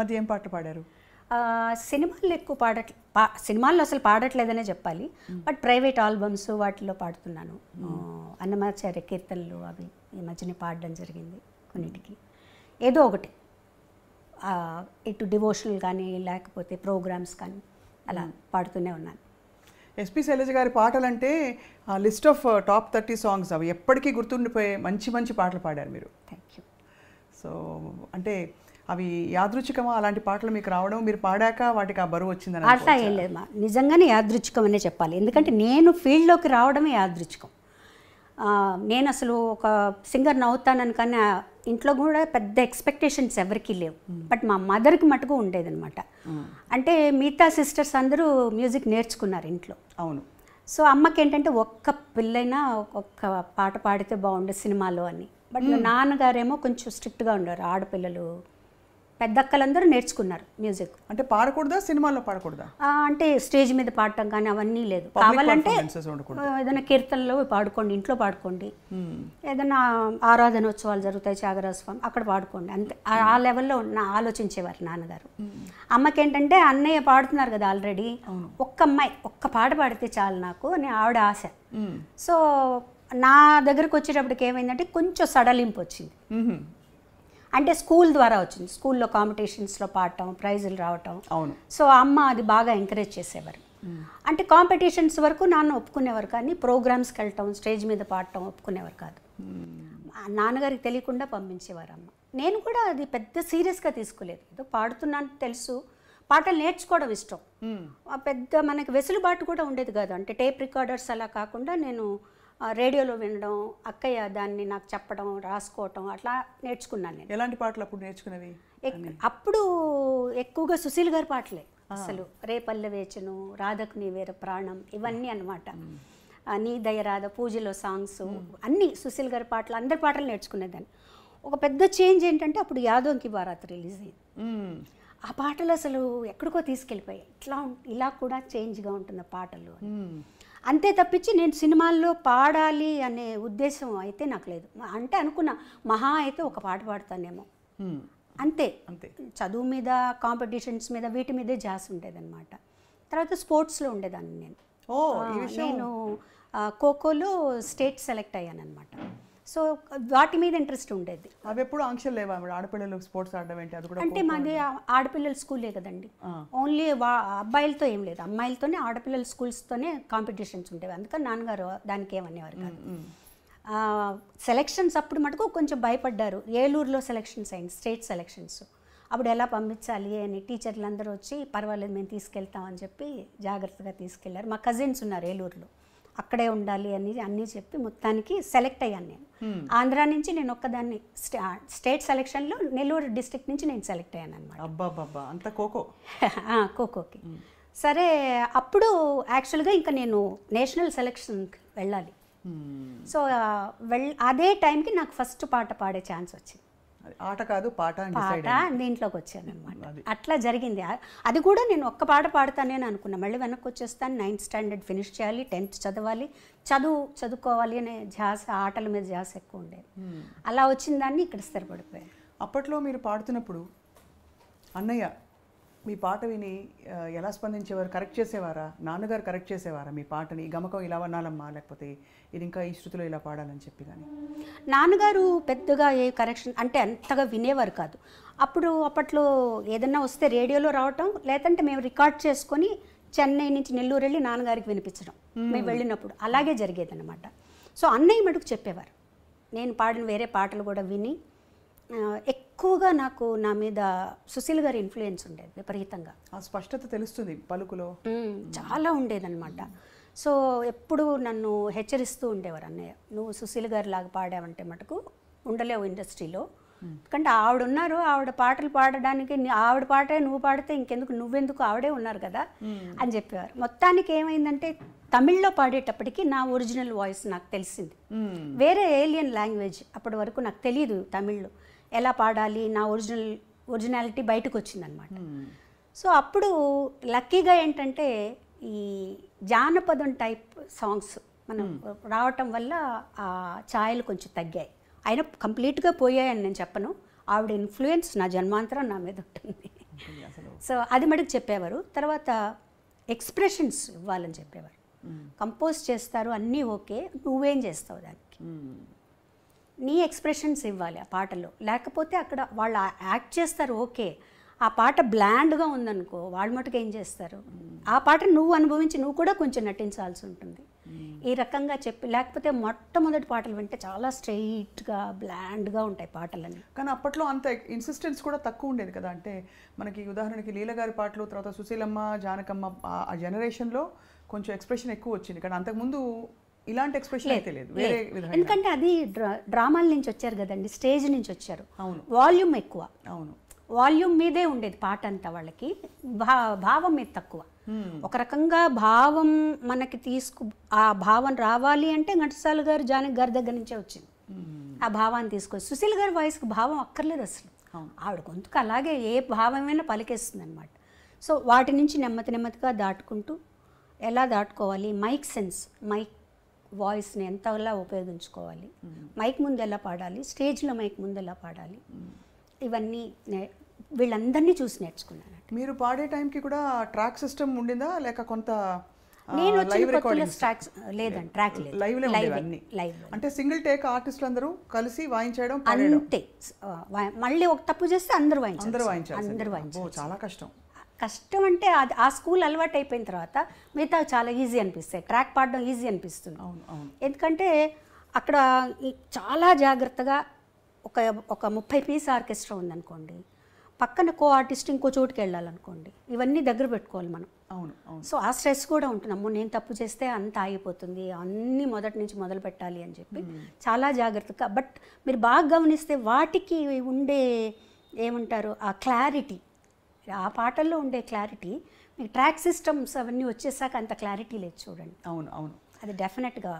మధ్య ఏం పాటలు పాడారు సినిమాల్లో ఎక్కువ పాడ పా సినిమాల్లో అసలు పాడట్లేదనే చెప్పాలి బట్ ప్రైవేట్ ఆల్బమ్స్ వాటిలో పాడుతున్నాను అన్నమాచార్య కీర్తనలు అవి ఈ మధ్యనే పాడడం జరిగింది కొన్నిటికి ఏదో ఒకటి ఇటు డివోషనల్ కానీ లేకపోతే ప్రోగ్రామ్స్ కానీ అలా పాడుతూనే ఉన్నాను ఎస్పి శైలజ గారి పాటలు అంటే list of top thirty songs అవి ఎప్పటికీ గుర్తుండిపోయే మంచి మంచి పాటలు పాడారు మీరు థ్యాంక్ యూ సో అంటే అవి యాదృచ్ఛికమా అలాంటి పాటలు మీకు రావడం మీరు పాడాక వాటికి ఆ బరువు వచ్చిందని అట్లా ఏం లేదు నిజంగానే యాదృచ్ఛికం అనే చెప్పాలి ఎందుకంటే నేను ఫీల్డ్లోకి రావడమే యాదృచ్ఛికం నేను అసలు ఒక సింగర్ అవుతానని కానీ ఇంట్లో కూడా పెద్ద ఎక్స్పెక్టేషన్స్ ఎవరికి లేవు బట్ మా మదర్కి మటుకు ఉండేదనమాట అంటే మిగతా సిస్టర్స్ అందరూ మ్యూజిక్ నేర్చుకున్నారు ఇంట్లో అవును సో అమ్మకి ఏంటంటే ఒక్క పిల్లైనా ఒక్క పాట పాడితే బాగుండే సినిమాలో అని బట్ నాన్నగారేమో కొంచెం స్ట్రిక్ట్గా ఉండేవారు ఆడపిల్లలు పెద్దక్కలందరూ నేర్చుకున్నారు మ్యూజిక్ అంటే పాడకూడదా సినిమాలో పాడకూడదా అంటే స్టేజ్ మీద పాడటం కానీ అవన్నీ లేదు కావాలంటే ఏదైనా కీర్తనలో పాడుకోండి ఇంట్లో పాడుకోండి ఏదైనా ఆరాధనోత్సవాలు జరుగుతాయి చాగరాస్వామి స్వామి అక్కడ పాడుకోండి అంతే ఆ లెవెల్లో నా ఆలోచించేవారు నాన్నగారు అమ్మకి ఏంటంటే అన్నయ్య పాడుతున్నారు కదా ఆల్రెడీ ఒక్క అమ్మాయి ఒక్క పాట పాడితే చాలు నాకు అని ఆవిడ ఆశ సో నా దగ్గరకు వచ్చేటప్పటికి ఏమైందంటే కొంచెం సడలింపు వచ్చింది అంటే స్కూల్ ద్వారా వచ్చింది స్కూల్లో కాంపిటీషన్స్లో పాడటం ప్రైజులు రావటం అవును సో అమ్మ అది బాగా ఎంకరేజ్ చేసేవారు అంటే కాంపిటీషన్స్ వరకు నాన్న ఒప్పుకునేవారు కానీ ప్రోగ్రామ్స్కి వెళ్ళటం స్టేజ్ మీద పాడటం ఒప్పుకునేవారు కాదు నాన్నగారికి తెలియకుండా పంపించేవారు అమ్మ నేను కూడా అది పెద్ద సీరియస్గా తీసుకోలేదు ఏదో పాడుతున్నాను తెలుసు పాటలు నేర్చుకోవడం ఇష్టం పెద్ద మనకి వెసులుబాటు కూడా ఉండేది కాదు అంటే టేప్ రికార్డర్స్ అలా కాకుండా నేను రేడియోలో వినడం అక్కయ్య దాన్ని నాకు చెప్పడం రాసుకోవటం అట్లా నేర్చుకున్నాను నేను ఎలాంటి పాటలు అప్పుడు నేర్చుకున్నవి అప్పుడు ఎక్కువగా సుశీల్ గారి పాటలే అసలు రేపల్లె వేచను రాధకు వేరే ప్రాణం ఇవన్నీ అనమాట నీ దయరాధ పూజలో సాంగ్స్ అన్నీ సుశీల్ గారి పాటలు అందరి పాటలు నేర్చుకునేదాన్ని ఒక పెద్ద చేంజ్ ఏంటంటే అప్పుడు యాదవంకి భారత్ రిలీజ్ అయింది ఆ పాటలు అసలు ఎక్కడికో తీసుకెళ్ళిపోయాయి ఇట్లా ఇలా కూడా చేంజ్గా ఉంటుంది ఆ పాటలు అంతే తప్పించి నేను సినిమాల్లో పాడాలి అనే ఉద్దేశం అయితే నాకు లేదు అంటే అనుకున్నా మహా అయితే ఒక పాట పాడతానేమో అంతే అంతే చదువు మీద కాంపిటీషన్స్ మీద వీటి మీదే జాస్ అనమాట తర్వాత స్పోర్ట్స్లో ఉండేదాన్ని నేను నేను ఖోఖోలో స్టేట్ సెలెక్ట్ అయ్యాను అనమాట సో వాటి మీద ఇంట్రెస్ట్ ఉండేది అవి ఎప్పుడు ఆంక్షలు లేవా ఆడపిల్లలు స్పోర్ట్స్ ఆడడం ఏంటి అది కూడా అంటే మాది ఆడపిల్లల స్కూలే కదండి ఓన్లీ అబ్బాయిలతో ఏం లేదు అమ్మాయిలతోనే ఆడపిల్లల స్కూల్స్తోనే కాంపిటీషన్స్ ఉండేవి అందుకని నాన్నగారు దానికి ఏమనేవారు కాదు సెలెక్షన్స్ అప్పుడు మటుకు కొంచెం భయపడ్డారు ఏలూరులో సెలెక్షన్స్ అయింది స్టేట్ సెలెక్షన్స్ అప్పుడు ఎలా పంపించాలి అని టీచర్లు అందరూ వచ్చి పర్వాలేదు మేము తీసుకెళ్తామని చెప్పి జాగ్రత్తగా తీసుకెళ్లారు మా కజిన్స్ ఉన్నారు ఏలూరులో అక్కడే ఉండాలి అని అన్నీ చెప్పి మొత్తానికి సెలెక్ట్ అయ్యాను నేను ఆంధ్ర నుంచి నేను ఒక్కదాన్ని స్టేట్ సెలెక్షన్లో నెల్లూరు డిస్ట్రిక్ట్ నుంచి నేను సెలెక్ట్ అయ్యాను అనమాట అంత ఖోఖో ఖోఖోకి సరే అప్పుడు యాక్చువల్గా ఇంకా నేను నేషనల్ సెలెక్షన్కి వెళ్ళాలి సో వెళ్ అదే టైంకి నాకు ఫస్ట్ పాట పాడే ఛాన్స్ వచ్చింది ఆట కాదు పాట పాట దీంట్లోకి వచ్చాను అనమాట అట్లా జరిగింది అది కూడా నేను ఒక్క పాట అని అనుకున్నా మళ్ళీ వెనక్కి వచ్చేస్తాను నైన్త్ స్టాండర్డ్ ఫినిష్ చేయాలి టెన్త్ చదవాలి చదువు చదువుకోవాలి అనే ధ్యాస ఆటల మీద ధ్యాస ఎక్కువ ఉండేది hmm. అలా వచ్చిన దాన్ని ఇక్కడ స్థిరపడిపోయాను అప్పట్లో మీరు పాడుతున్నప్పుడు అన్నయ్య మీ పాట విని ఎలా స్పందించేవారు కరెక్ట్ చేసేవారా నాన్నగారు కరెక్ట్ చేసేవారా మీ పాటని గమకం ఇలా వనాలమ్మా లేకపోతే ఇది ఇంకా ఈ శృతిలో ఇలా పాడాలని చెప్పి కానీ నాన్నగారు పెద్దగా ఏ కరెక్షన్ అంటే అంతగా వినేవారు కాదు అప్పుడు అప్పట్లో ఏదన్నా వస్తే రేడియోలో రావటం లేదంటే మేము రికార్డ్ చేసుకొని చెన్నై నుంచి నెల్లూరు వెళ్ళి నాన్నగారికి వినిపించడం మేము వెళ్ళినప్పుడు అలాగే జరిగేదన్నమాట సో అన్నయ్య మటుకు చెప్పేవారు నేను పాడిన వేరే పాటలు కూడా విని ఎక్కువగా నాకు నా మీద సుశీల్ గారి ఇన్ఫ్లుయెన్స్ ఉండేది విపరీతంగా ఆ స్పష్టత తెలుస్తుంది పలుకులో చాలా ఉండేదన్నమాట సో ఎప్పుడు నన్ను హెచ్చరిస్తూ ఉండేవారు అన్నయ్య నువ్వు సుశీల్ గారి లాగా పాడావంటే మటుకు ఉండలేవు ఇండస్ట్రీలో ఎందుకంటే ఆవిడ ఉన్నారు ఆవిడ పాటలు పాడడానికి ఆవిడ పాటే నువ్వు పాడితే ఇంకెందుకు నువ్వెందుకు ఆవిడే ఉన్నారు కదా అని చెప్పేవారు మొత్తానికి ఏమైందంటే తమిళ్లో పాడేటప్పటికి నా ఒరిజినల్ వాయిస్ నాకు తెలిసింది వేరే ఏలియన్ లాంగ్వేజ్ అప్పటి వరకు నాకు తెలియదు తమిళ్లో ఎలా పాడాలి నా ఒరిజినల్ ఒరిజినాలిటీ బయటకు వచ్చిందనమాట hmm. సో అప్పుడు లక్కీగా ఏంటంటే ఈ జానపదం టైప్ సాంగ్స్ మనం hmm. రావటం వల్ల ఆ ఛాయలు కొంచెం తగ్గాయి ఆయన కంప్లీట్గా పోయాయని నేను చెప్పను ఆవిడ ఇన్ఫ్లుయెన్స్ నా జన్మాంతరం నా మీద ఉంటుంది సో అది మటుకు చెప్పేవారు తర్వాత ఎక్స్ప్రెషన్స్ ఇవ్వాలని చెప్పేవారు hmm. కంపోజ్ చేస్తారు అన్నీ ఓకే నువ్వేం చేస్తావు దానికి నీ ఎక్స్ప్రెషన్స్ ఇవ్వాలి ఆ పాటలో లేకపోతే అక్కడ వాళ్ళు యాక్ట్ చేస్తారు ఓకే ఆ పాట బ్లాండ్గా ఉందనుకో వాళ్ళ మటుకు ఏం చేస్తారు ఆ పాట నువ్వు అనుభవించి నువ్వు కూడా కొంచెం నటించాల్సి ఉంటుంది ఈ రకంగా చెప్పి లేకపోతే మొట్టమొదటి పాటలు వింటే చాలా స్ట్రెయిట్గా బ్లాండ్గా ఉంటాయి పాటలని కానీ అప్పట్లో అంత ఇన్సిస్టెన్స్ కూడా తక్కువ ఉండేది కదా అంటే మనకి ఉదాహరణకి లీలగారి పాటలు తర్వాత సుశీలమ్మ జానకమ్మ ఆ జనరేషన్లో కొంచెం ఎక్స్ప్రెషన్ ఎక్కువ వచ్చింది కానీ అంతకుముందు ఇలాంటి ఎక్స్ప్రెషన్ లేదు ఎందుకంటే అది డ్రామాల నుంచి వచ్చారు కదండి స్టేజ్ నుంచి వచ్చారు అవును వాల్యూమ్ ఎక్కువ అవును వాల్యూమ్ మీదే ఉండేది పాట అంతా వాళ్ళకి భావం మీద తక్కువ ఒక రకంగా భావం మనకి తీసుకు ఆ భావం రావాలి అంటే ఘంటసాల గారు జానకి గారి దగ్గర నుంచే వచ్చింది ఆ భావాన్ని తీసుకొచ్చి సుశీల్ గారి వాయిస్కి భావం అక్కర్లేదు అసలు ఆవిడ గొంతుకు అలాగే ఏ భావమైనా పలికేస్తుంది అనమాట సో వాటి నుంచి నెమ్మది నెమ్మదిగా దాటుకుంటూ ఎలా దాటుకోవాలి మైక్ సెన్స్ మైక్ వాయిస్ని ఎంతలా ఉపయోగించుకోవాలి మైక్ ముందు ఎలా పాడాలి స్టేజ్లో మైక్ ముందు ఎలా పాడాలి ఇవన్నీ వీళ్ళందరినీ చూసి నేర్చుకున్నాను మీరు పాడే టైంకి కూడా ట్రాక్ సిస్టమ్ ఉండిందా లేక కొంత నేను లేదండి ట్రాక్ లేదు లైవ్ లైవ్ అంటే సింగిల్ టేక్ ఆర్టిస్టులు అందరూ కలిసి వాయించడం అంతే మళ్ళీ ఒక తప్పు చేస్తే అందరూ వాయించారు అందరూ వాయించారు అందరూ వాయించారు చాలా కష్టం కష్టం అంటే అది ఆ స్కూల్ అలవాటు అయిపోయిన తర్వాత మిగతా చాలా ఈజీ అనిపిస్తాయి ట్రాక్ పాడడం ఈజీ అనిపిస్తుంది ఎందుకంటే అక్కడ చాలా జాగ్రత్తగా ఒక ఒక ముప్పై పీస్ ఆర్కెస్ట్రా ఉందనుకోండి పక్కన కో ఆర్టిస్ట్ ఇంకో చోటుకి వెళ్ళాలనుకోండి ఇవన్నీ దగ్గర పెట్టుకోవాలి మనం అవును సో ఆ స్ట్రెస్ కూడా ఉంటుంది అమ్మో నేను తప్పు చేస్తే అంత ఆగిపోతుంది అన్నీ మొదటి నుంచి మొదలు పెట్టాలి అని చెప్పి చాలా జాగ్రత్తగా బట్ మీరు బాగా గమనిస్తే వాటికి ఉండే ఏమంటారు ఆ క్లారిటీ ఆ పాటల్లో ఉండే క్లారిటీ మీకు ట్రాక్ సిస్టమ్స్ అవన్నీ వచ్చేసాక అంత క్లారిటీ లేదు చూడండి అవును అవును అది డెఫినెట్గా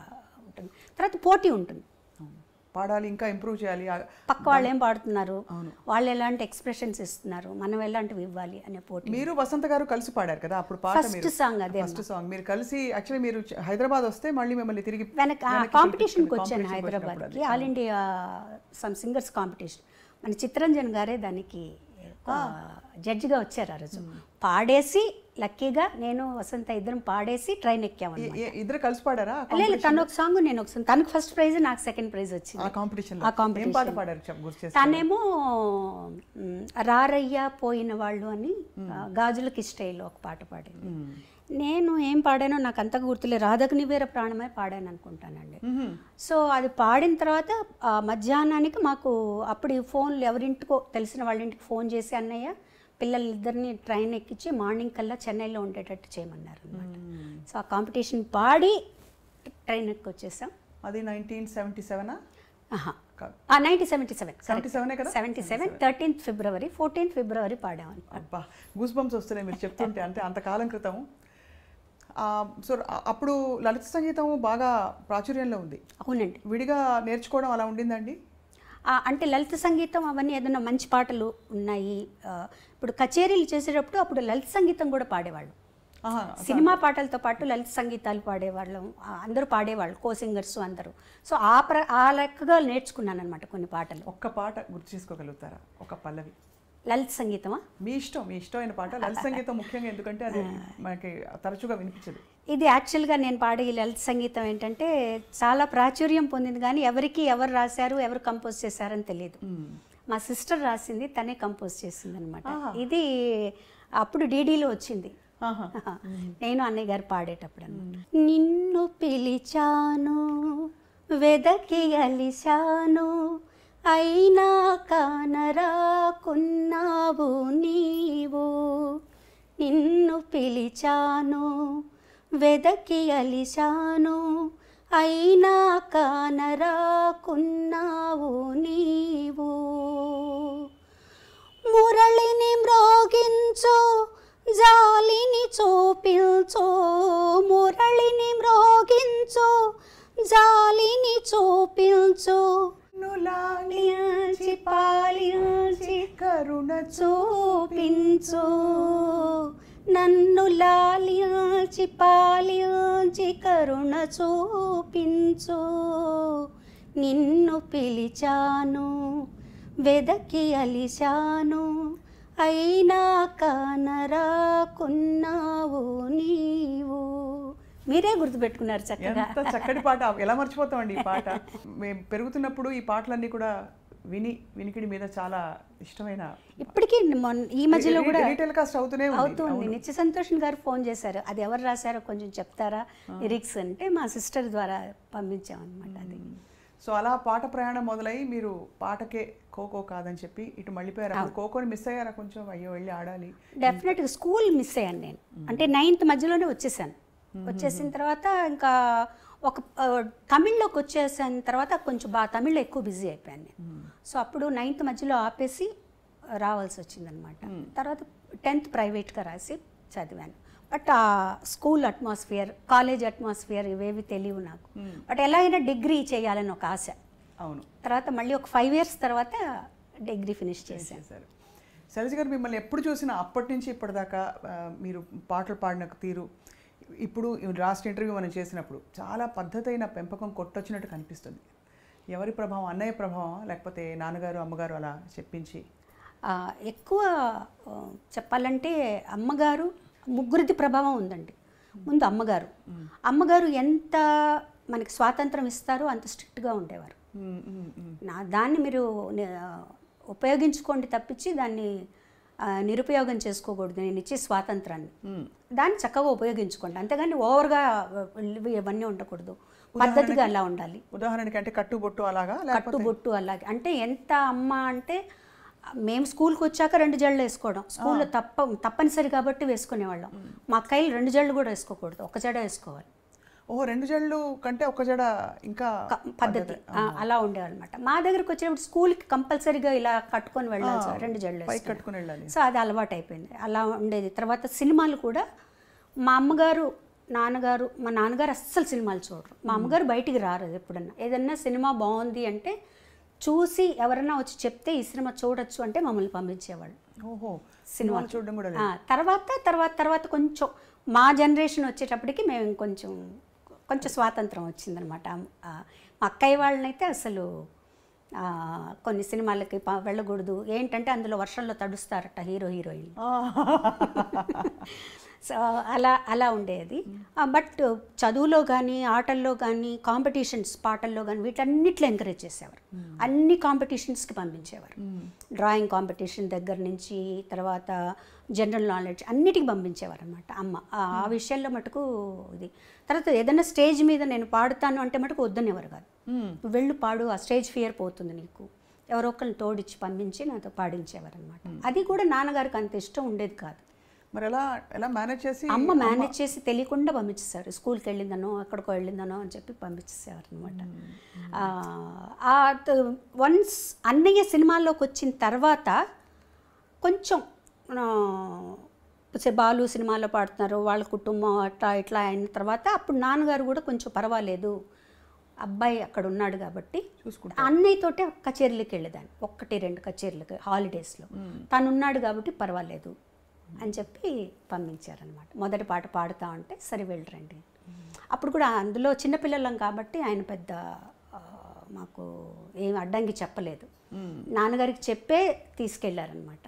ఉంటుంది తర్వాత పోటీ ఉంటుంది పాడాలి ఇంకా ఇంప్రూవ్ చేయాలి పక్క వాళ్ళు ఏం పాడుతున్నారు వాళ్ళు ఎలాంటి ఎక్స్ప్రెషన్స్ ఇస్తున్నారు మనం ఎలాంటివి ఇవ్వాలి అనే పోటీ మీరు వసంత గారు కలిసి పాడారు కదా అప్పుడు ఫస్ట్ సాంగ్ అదే ఫస్ట్ సాంగ్ మీరు కలిసి యాక్చువల్లీ మీరు హైదరాబాద్ వస్తే మళ్ళీ మిమ్మల్ని తిరిగి వెనక కాంపిటీషన్కి వచ్చాను హైదరాబాద్కి all India some singers competition మన చిత్రంజన్ గారే దానికి జడ్జిగా వచ్చారు ఆ రోజు పాడేసి లక్కీగా నేను వసంత ఇద్దరం పాడేసి ట్రైన్ ఎక్కాము ఇద్దరు కలిసి పాడారా లేదు తను ఒక సాంగ్ నేను ఒక సాంగ్ తనకు ఫస్ట్ ప్రైజ్ నాకు సెకండ్ ప్రైజ్ వచ్చింది ఆ కాంపిటీషన్ ఆ కాంపిటీషన్ తనేమో రారయ్య పోయిన వాళ్ళు అని గాజుల కిష్టైలో ఒక పాట పాడింది నేను ఏం పాడానో నాకు అంత గుర్తులే రాధకు నివేర ప్రాణమై పాడాను అనుకుంటానండి సో అది పాడిన తర్వాత మధ్యాహ్నానికి మాకు అప్పుడు ఫోన్లు ఎవరింటికో తెలిసిన వాళ్ళ ఇంటికి ఫోన్ చేసి అన్నయ్య పిల్లలిద్దరిని ట్రైన్ ఎక్కించి మార్నింగ్ కల్లా చెన్నైలో ఉండేటట్టు చేయమన్నారు అనమాట సో ఆ కాంపిటీషన్ పాడి ట్రైన్ ఎక్కి వచ్చేసాం అది nineteen seventy seventy seven seventy seven seventy seven thirteenth February fourteenth February పాడాము అబ్బా గూస్ బంప్స్ వస్తున్నాయి మీరు చెప్తుంటే అంటే అంతకాలం క్రితం సో అప్పుడు లలిత సంగీతం బాగా ప్రాచుర్యంలో ఉంది అవునండి విడిగా నేర్చుకోవడం అలా ఉండిందండి అంటే లలిత సంగీతం అవన్నీ ఏదైనా మంచి పాటలు ఉన్నాయి ఇప్పుడు కచేరీలు చేసేటప్పుడు అప్పుడు లలిత సంగీతం కూడా పాడేవాళ్ళు సినిమా పాటలతో పాటు లలిత సంగీతాలు పాడేవాళ్ళం అందరూ పాడేవాళ్ళు కో సింగర్స్ అందరూ సో ఆ ప్ర ఆ లెక్కగా నేర్చుకున్నాను అనమాట కొన్ని పాటలు ఒక్క పాట గుర్తు చేసుకోగలుగుతారా ఒక పల్లవి లలిత్ సంగీతమా మీ ఇష్టం మీ ఇష్టమైన పాట లలిత్ సంగీతం ముఖ్యంగా ఎందుకంటే అది మనకి తరచుగా వినిపించదు ఇది యాక్చువల్గా నేను పాడే ఈ లలిత్ సంగీతం ఏంటంటే చాలా ప్రాచుర్యం పొందింది కానీ ఎవరికి ఎవరు రాశారు ఎవరు కంపోజ్ చేశారని తెలియదు మా సిస్టర్ రాసింది తనే కంపోజ్ చేసింది అనమాట ఇది అప్పుడు డీడీలో వచ్చింది నేను అన్నయ్య గారు పాడేటప్పుడు నిన్ను పిలిచాను వెదకి అలిశాను అయినా కానరాకున్నావు నీవు నిన్ను పిలిచాను వెదకి అలిశాను అయినా కానరాకున్నావు నీవు మురళిని మ్రోగించు జాలిని చూపించు మురళిని మ్రోగించు జాలిని చూపించు కరుణాలించి పాలించి కరుణ చూపించు నన్ను లాలించి పాలించి కరుణ చూపించు నిన్ను పిలిచాను వెదకి అలిశాను అయినా కానరాకున్నావు నీ మీరే గుర్తుపెట్టుకున్నారు చక్కగా చక్కటి పాట ఎలా మర్చిపోతామండి ఈ పాట మేము పెరుగుతున్నప్పుడు ఈ పాటలన్నీ కూడా విని వినికిడి మీద చాలా ఇష్టమైన ఇప్పటికీ ఈ మధ్యలో కూడా టెలికాస్ట్ అవుతూనే అవుతుంది నిత్య సంతోష్ గారు ఫోన్ చేశారు అది ఎవరు రాశారో కొంచెం చెప్తారా లిరిక్స్ అంటే మా సిస్టర్ ద్వారా పంపించామన్నమాట అది సో అలా పాట ప్రయాణం మొదలై మీరు పాటకే ఖోఖో కాదని చెప్పి ఇటు మళ్ళీపోయారు ఖోఖో మిస్ అయ్యారా కొంచెం అయ్యో వెళ్ళి ఆడాలి డెఫినెట్గా స్కూల్ మిస్ అయ్యాను నేను అంటే నైన్త్ మధ్యలోనే వచ్చేసాను వచ్చేసిన తర్వాత ఇంకా ఒక తమిళ్లోకి వచ్చేసిన తర్వాత కొంచెం బాగా తమిళ్లో ఎక్కువ బిజీ అయిపోయాను నేను సో అప్పుడు నైన్త్ మధ్యలో ఆపేసి రావాల్సి వచ్చిందనమాట తర్వాత టెన్త్ ప్రైవేట్గా రాసి చదివాను బట్ ఆ స్కూల్ అట్మాస్ఫియర్ కాలేజ్ అట్మాస్ఫియర్ ఇవేవి తెలియవు నాకు బట్ ఎలా అయినా డిగ్రీ చేయాలని ఒక ఆశ అవును తర్వాత మళ్ళీ ఒక ఫైవ్ ఇయర్స్ తర్వాత డిగ్రీ ఫినిష్ చేశాను శైలజ గారు మిమ్మల్ని ఎప్పుడు చూసినా అప్పటి నుంచి ఇప్పటిదాకా మీరు పాటలు పాడిన తీరు ఇప్పుడు లాస్ట్ ఇంటర్వ్యూ మనం చేసినప్పుడు చాలా పద్ధతైన పెంపకం కొట్టొచ్చినట్టు కనిపిస్తుంది ఎవరి ప్రభావం అన్నయ్య ప్రభావం లేకపోతే నాన్నగారు అమ్మగారు అలా చెప్పించి ఎక్కువ చెప్పాలంటే అమ్మగారు ముగ్గురిది ప్రభావం ఉందండి ముందు అమ్మగారు అమ్మగారు ఎంత మనకి స్వాతంత్రం ఇస్తారో అంత స్ట్రిక్ట్గా ఉండేవారు నా దాన్ని మీరు ఉపయోగించుకోండి తప్పించి దాన్ని నిరుపయోగం చేసుకోకూడదు నేను ఇచ్చే స్వాతంత్రాన్ని దాన్ని చక్కగా ఉపయోగించుకోండి అంతేగాని ఓవర్గా ఇవన్నీ ఉండకూడదు పద్ధతిగా అలా ఉండాలి ఉదాహరణకి అంటే కట్టుబొట్టు అలాగా కట్టుబొట్టు అలాగే అంటే ఎంత అమ్మ అంటే మేము స్కూల్కి వచ్చాక రెండు జళ్ళు వేసుకోవడం స్కూల్లో తప్ప తప్పనిసరి కాబట్టి వేసుకునేవాళ్ళం మా అక్కయ్యలు రెండు జళ్ళు కూడా వేసుకోకూడదు ఒక జడ వేసుకోవాలి ఓహో రెండు జడలు కంటే ఒక జడ ఇంకా పద్ధతి అలా ఉండేవన్నమాట మా దగ్గరకు వచ్చేటప్పుడు స్కూల్కి కంపల్సరీగా ఇలా కట్టుకొని వెళ్ళాలి సార్ రెండు జడలు కట్టుకొని వెళ్ళాలి సో అది అలవాటు అయిపోయింది అలా ఉండేది తర్వాత సినిమాలు కూడా మా అమ్మగారు నాన్నగారు మా నాన్నగారు అస్సలు సినిమాలు చూడరు మా అమ్మగారు బయటికి రారు ఎప్పుడన్నా ఏదన్నా సినిమా బాగుంది అంటే చూసి ఎవరైనా వచ్చి చెప్తే ఈ సినిమా చూడొచ్చు అంటే మమ్మల్ని పంపించేవాళ్ళు ఓహో సినిమా చూడడం కూడా తర్వాత తర్వాత తర్వాత కొంచెం మా జనరేషన్ వచ్చేటప్పటికి మేము కొంచెం కొంచెం స్వాతంత్రం వచ్చిందనమాట మా అక్కయ్య వాళ్ళనైతే అసలు కొన్ని సినిమాలకి వెళ్ళకూడదు ఏంటంటే అందులో వర్షంలో తడుస్తారట హీరో హీరోయిన్ సో uh, అలా అలా ఉండేది బట్ hmm. uh, uh, చదువులో కానీ ఆటల్లో కానీ కాంపిటీషన్స్ పాటల్లో కానీ వీటన్నిట్లో ఎంకరేజ్ చేసేవారు hmm. అన్ని కాంపిటీషన్స్కి పంపించేవారు డ్రాయింగ్ hmm. కాంపిటీషన్ దగ్గర నుంచి తర్వాత జనరల్ నాలెడ్జ్ అన్నిటికి పంపించేవారు అనమాట అమ్మ ఆ విషయంలో మటుకు ఇది తర్వాత ఏదైనా స్టేజ్ మీద నేను పాడుతాను అంటే మటుకు వద్దనేవారు కాదు వెళ్ళు పాడు ఆ స్టేజ్ ఫియర్ పోతుంది నీకు ఎవరో ఒకరిని తోడిచ్చి పంపించి నాతో పాడించేవారు అనమాట అది కూడా నాన్నగారికి అంత ఇష్టం ఉండేది కాదు మరి ఎలా ఎలా మేనేజ్ చేసి అమ్మ మేనేజ్ చేసి తెలియకుండా పంపించేస్తారు స్కూల్కి వెళ్ళిందనో అక్కడికో వెళ్ళిందనో అని చెప్పి పంపించేసేవారు అనమాట వన్స్ అన్నయ్య సినిమాల్లోకి వచ్చిన తర్వాత కొంచెం బాలు సినిమాలో పాడుతున్నారు వాళ్ళ కుటుంబం అట్లా ఇట్లా అయిన తర్వాత అప్పుడు నాన్నగారు కూడా కొంచెం పర్వాలేదు అబ్బాయి అక్కడ ఉన్నాడు కాబట్టి అన్నయ్యతోటే కచేరీలకు వెళ్ళేదాన్ని ఒక్కటి రెండు కచేరీలకు హాలిడేస్లో తను ఉన్నాడు కాబట్టి పర్వాలేదు అని చెప్పి పంపించారనమాట మొదటి పాట పాడుతూ ఉంటే సరే వెళ్ళరండి అప్పుడు కూడా అందులో చిన్నపిల్లలం కాబట్టి ఆయన పెద్ద మాకు ఏం అడ్డంకి చెప్పలేదు నాన్నగారికి చెప్పే తీసుకెళ్ళారనమాట